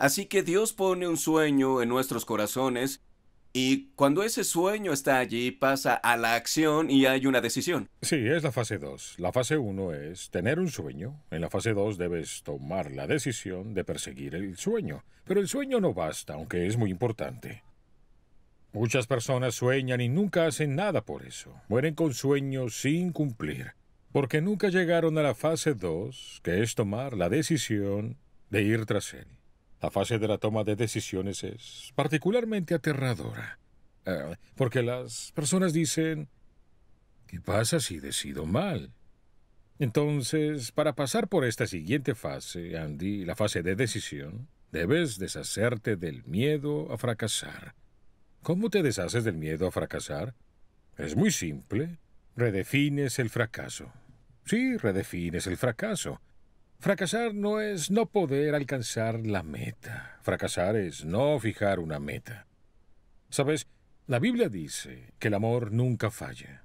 Así que Dios pone un sueño en nuestros corazones y cuando ese sueño está allí pasa a la acción y hay una decisión. Sí, es la fase 2. La fase 1 es tener un sueño. En la fase 2 debes tomar la decisión de perseguir el sueño. Pero el sueño no basta, aunque es muy importante. Muchas personas sueñan y nunca hacen nada por eso. Mueren con sueños sin cumplir, porque nunca llegaron a la fase 2, que es tomar la decisión de ir tras él. La fase de la toma de decisiones es particularmente aterradora, eh, porque las personas dicen, ¿qué pasa si decido mal? Entonces, para pasar por esta siguiente fase, Andy, la fase de decisión, debes deshacerte del miedo a fracasar. ¿Cómo te deshaces del miedo a fracasar? Es muy simple. Redefines el fracaso. Sí, redefines el fracaso. Fracasar no es no poder alcanzar la meta. Fracasar es no fijar una meta. ¿Sabes? La Biblia dice que el amor nunca falla.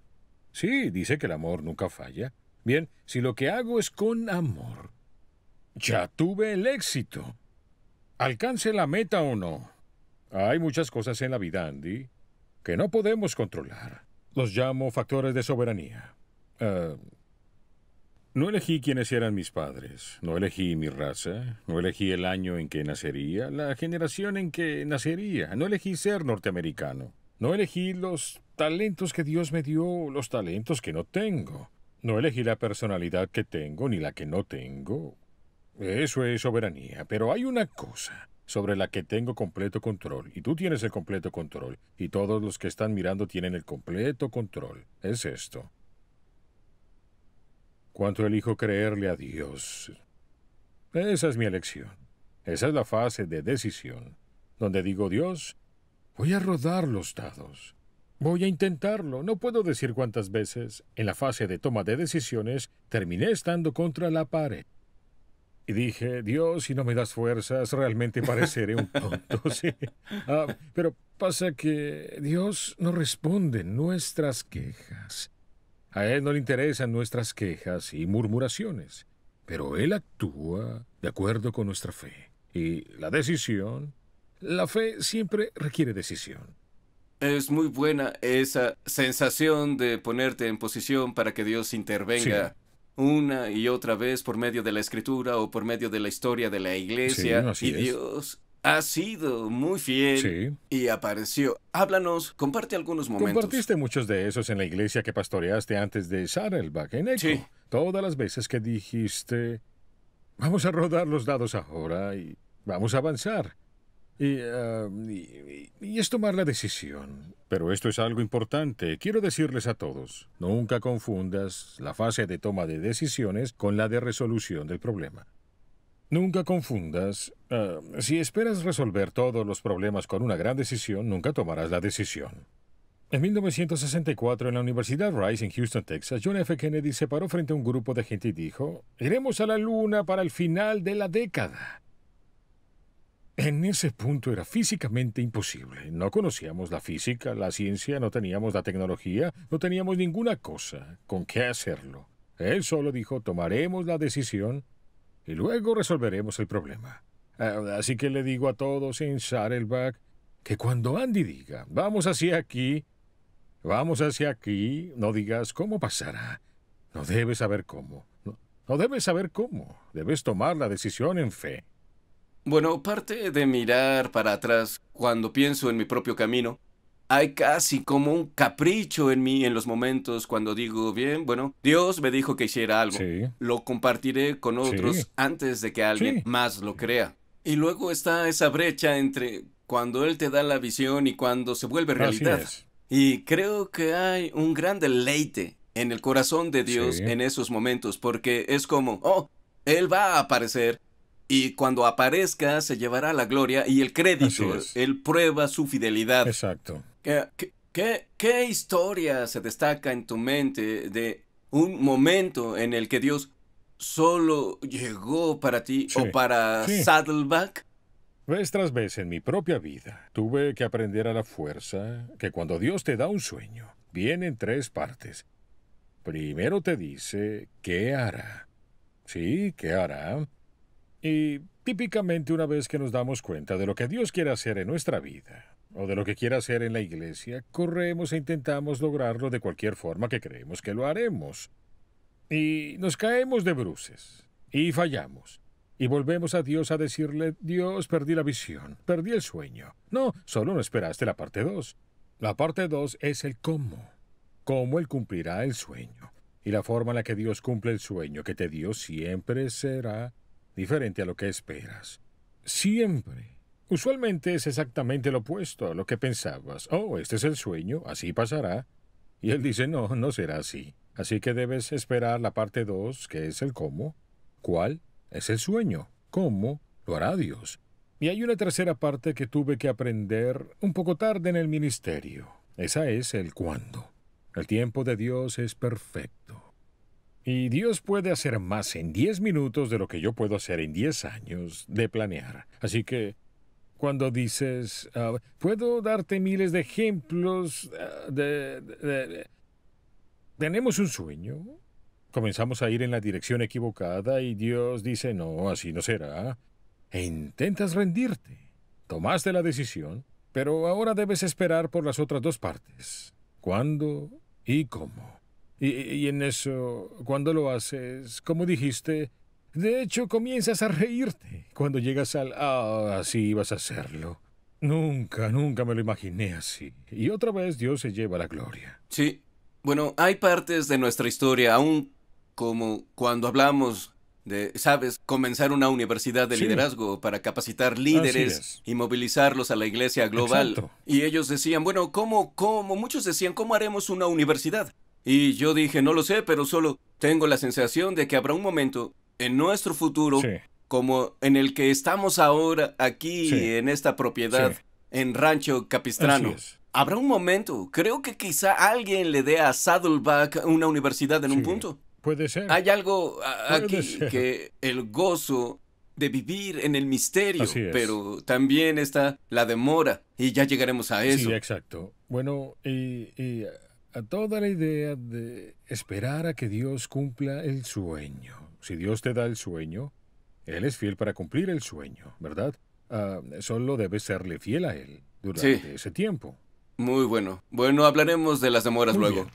Sí, dice que el amor nunca falla. Bien, si lo que hago es con amor, ya tuve el éxito. Alcance la meta o no. Hay muchas cosas en la vida, Andy, que no podemos controlar. Los llamo factores de soberanía. Eh, no elegí quiénes eran mis padres, no elegí mi raza, no elegí el año en que nacería, la generación en que nacería, no elegí ser norteamericano, no elegí los talentos que Dios me dio, los talentos que no tengo, no elegí la personalidad que tengo ni la que no tengo. Eso es soberanía, pero hay una cosa sobre la que tengo completo control, y tú tienes el completo control, y todos los que están mirando tienen el completo control. Es esto. Cuánto elijo creerle a Dios. Esa es mi elección. Esa es la fase de decisión, donde digo, Dios, voy a rodar los dados. Voy a intentarlo. No puedo decir cuántas veces, en la fase de toma de decisiones, terminé estando contra la pared. Y dije, Dios, si no me das fuerzas, realmente pareceré un tonto, ah, pero pasa que Dios no responde nuestras quejas. A él no le interesan nuestras quejas y murmuraciones, pero él actúa de acuerdo con nuestra fe. Y la decisión, la fe siempre requiere decisión. Es muy buena esa sensación de ponerte en posición para que Dios intervenga. una y otra vez por medio de la escritura o por medio de la historia de la iglesia. y Dios ha sido muy fiel sí. y apareció. Háblanos, comparte algunos momentos. Compartiste muchos de esos en la iglesia que pastoreaste antes de Sarelbach en Eco. Sí. Todas las veces que dijiste, vamos a rodar los dados ahora y vamos a avanzar. Ah, y, y, es tomar la decisión. Pero esto es algo importante. Quiero decirles a todos, nunca confundas la fase de toma de decisiones con la de resolución del problema. Nunca confundas. Eh, si esperas resolver todos los problemas con una gran decisión, nunca tomarás la decisión. En 1964, en la Universidad Rice en Houston, Texas, John F. Kennedy se paró frente a un grupo de gente y dijo, iremos a la luna para el final de la década. En ese punto era físicamente imposible. No conocíamos la física, la ciencia, no teníamos la tecnología, no teníamos ninguna cosa con qué hacerlo. Él solo dijo, tomaremos la decisión y luego resolveremos el problema. Ah, así que le digo a todos en Saddleback que cuando Andy diga, vamos hacia aquí, vamos hacia aquí, no digas cómo pasará. No debes saber cómo. No, no debes saber cómo. Debes tomar la decisión en fe. Bueno, parte de mirar para atrás cuando pienso en mi propio camino hay casi como un capricho en mí en los momentos cuando digo, bien, bueno, Dios me dijo que hiciera algo. Lo compartiré con otros antes de que alguien más lo crea. Y luego está esa brecha entre cuando Él te da la visión y cuando se vuelve realidad. Y creo que hay un gran deleite en el corazón de Dios en esos momentos, porque es como, oh, Él va a aparecer, y cuando aparezca, se llevará la gloria y el crédito. Él prueba su fidelidad. Exacto. ¿Qué, qué, historia se destaca en tu mente de un momento en el que Dios solo llegó para ti o para Saddleback? Vez tras en mi propia vida tuve que aprender a la fuerza que cuando Dios te da un sueño, viene en tres partes. Primero te dice qué hará. Sí, qué hará. Y Típicamente una vez que nos damos cuenta de lo que Dios quiere hacer en nuestra vida, o de lo que quiere hacer en la iglesia, corremos e intentamos lograrlo de cualquier forma que creemos que lo haremos. Y nos caemos de bruces, y fallamos, y volvemos a Dios a decirle, Dios, perdí la visión, perdí el sueño. No, solo no esperaste la parte 2. La parte 2 es el cómo, cómo Él cumplirá el sueño. Y la forma en la que Dios cumple el sueño que te dio siempre será diferente a lo que esperas. Siempre. Usualmente es exactamente lo opuesto a lo que pensabas. Oh, este es el sueño, así pasará. Y él dice, no, no será así. Así que debes esperar la parte 2, que es el cómo. ¿Cuál? Es el sueño. ¿Cómo? Lo hará Dios. Y hay una tercera parte que tuve que aprender un poco tarde en el ministerio. Esa es el cuándo. El tiempo de Dios es perfecto. Y Dios puede hacer más en 10 minutos de lo que yo puedo hacer en 10 años de planear. Así que cuando dices, ah, puedo darte miles de ejemplos ah, de, de... Tenemos un sueño, comenzamos a ir en la dirección equivocada y Dios dice, no, así no será. E intentas rendirte. Tomaste la decisión, pero ahora debes esperar por las otras dos partes. ¿Cuándo y cómo? Y, en eso, cuando lo haces, como dijiste, de hecho comienzas a reírte cuando llegas al... Ah, así ibas a hacerlo. Nunca, nunca me lo imaginé así. Y otra vez Dios se lleva la gloria. Sí. Bueno, hay partes de nuestra historia, aún como cuando hablamos de, sabes, comenzar una universidad de liderazgo para capacitar líderes y movilizarlos a la iglesia global. Y ellos decían, bueno, ¿cómo, cómo? Muchos decían, ¿cómo haremos una universidad? Y yo dije, no lo sé, pero solo tengo la sensación de que habrá un momento en nuestro futuro, como en el que estamos ahora aquí en esta propiedad, en Rancho Capistrano. Habrá un momento, creo que quizá alguien le dé a Saddleback una universidad en un punto. Puede ser. Hay algo aquí que el gozo de vivir en el misterio, pero también está la demora y ya llegaremos a eso. Sí, exacto. Bueno, y a toda la idea de esperar a que Dios cumpla el sueño. Si Dios te da el sueño, Él es fiel para cumplir el sueño, ¿verdad? Ah, solo debes serle fiel a Él durante ese tiempo. Muy bueno. Bueno, hablaremos de las demoras luego.